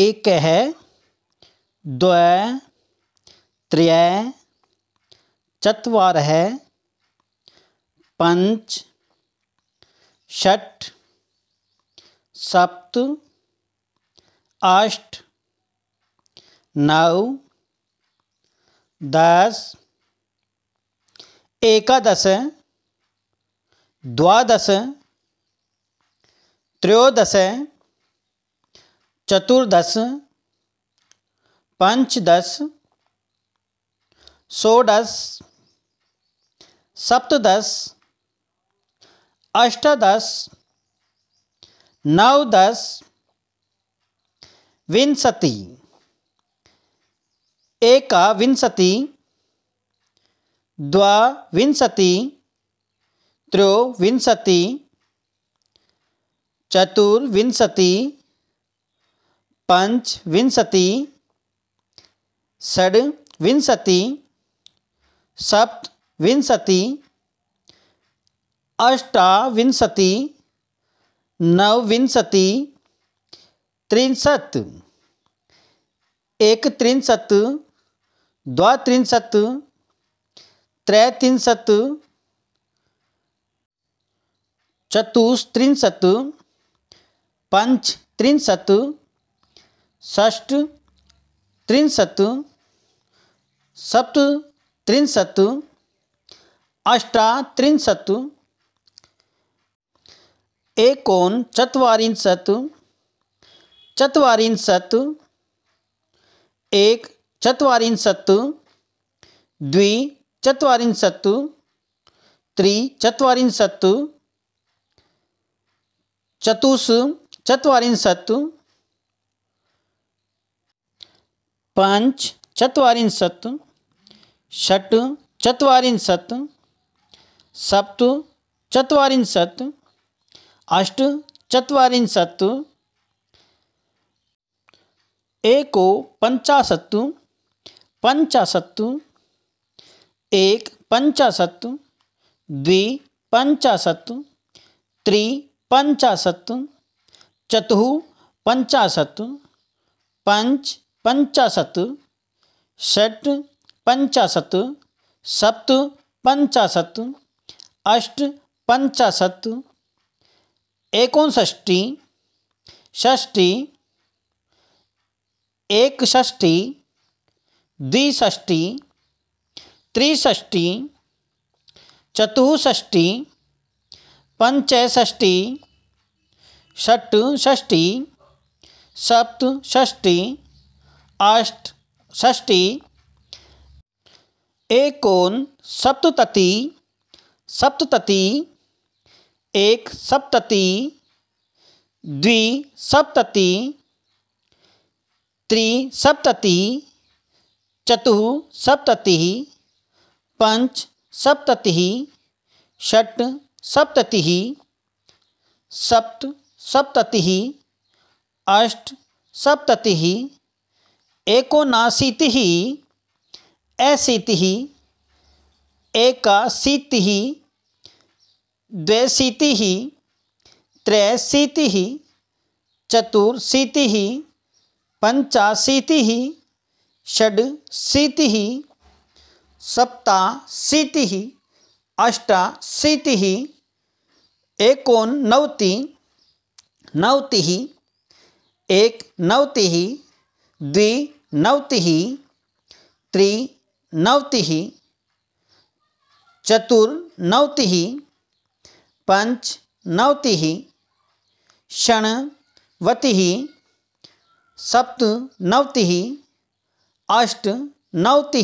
एक है द्वय त्रय चत्वार है पंच षट सप्त अष्ट नौ दस एकादश द्वादश त्रयोदश चतुर्दश पंचदश षोडश सप्तदश अष्टदश नवदश विंशति एकविंशति द्वाविंशति त्रयोविंशति चतुर्विंशति पंच विंशति विंशति षड्विंशति विंशति अष्टाविंशति नवविंशति त्रिंशत् एक त्रिंशत द्विंशत चतुस्त्रिंशत् चतुस्त्रिंशत पंचत्रिंशत षष्ट त्रिशत सप्त त्रिशत अष्टा त्रिंशत एकोन चत्वारिंशत चत्वारिंशत एक चत्वारिंशत द्वि चत्वारिंशत त्रि चत्वारिंशत चतुष चत्वारिंशत पंच चत्वारिंशत् षट चत्वारिंशत् सप्त चत्वारिंशत् अष्ट चत्वारिंशत् एक पञ्चाशत् पञ्चाशत् एक पञ्चाशत् द्वि पञ्चाशत् त्रि पञ्चाशत् चतुः पञ्चाशत् पञ्च पंचाशत षट पंचाशत सप्त पंचाशत अष्ट पंचाशत एकोनष्टी षष्टी एकष्टी द्विष्टि त्रिष्टि चतुष्टि पंचष्टि षट्ष्टी सप्तष्टि अष्ट षष्टि एकोन सप्तति सप्तति एक सप्तति द्वि सप्तति त्रि सप्तति चतु सप्तति पंच सप्तति षट सप्तति सप्त सप्तति अष्ट सप्तति एकोनाशीति नासीति ही असीति ही एकाशीति ही द्वैशीति ही त्रैशीति ही चतुर्शीति ही पंचाशीति ही षडशीति ही सप्ताशीति ही अष्टाशीति ही एकोनवति नवति ही एक नवति ही द्वि नवति त्रिनवति चतुर्नवति पंचनवति षण्वतिः सप्तनवति अष्टनवति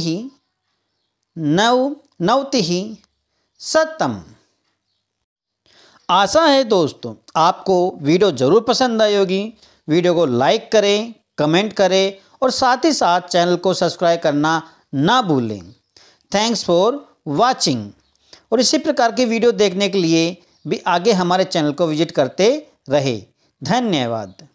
नवनवति सतम आशा है दोस्तों आपको वीडियो ज़रूर पसंद आई होगी वीडियो को लाइक करें कमेंट करें और साथ ही साथ चैनल को सब्सक्राइब करना ना भूलें थैंक्स फॉर वॉचिंग और इसी प्रकार की वीडियो देखने के लिए भी आगे हमारे चैनल को विजिट करते रहे धन्यवाद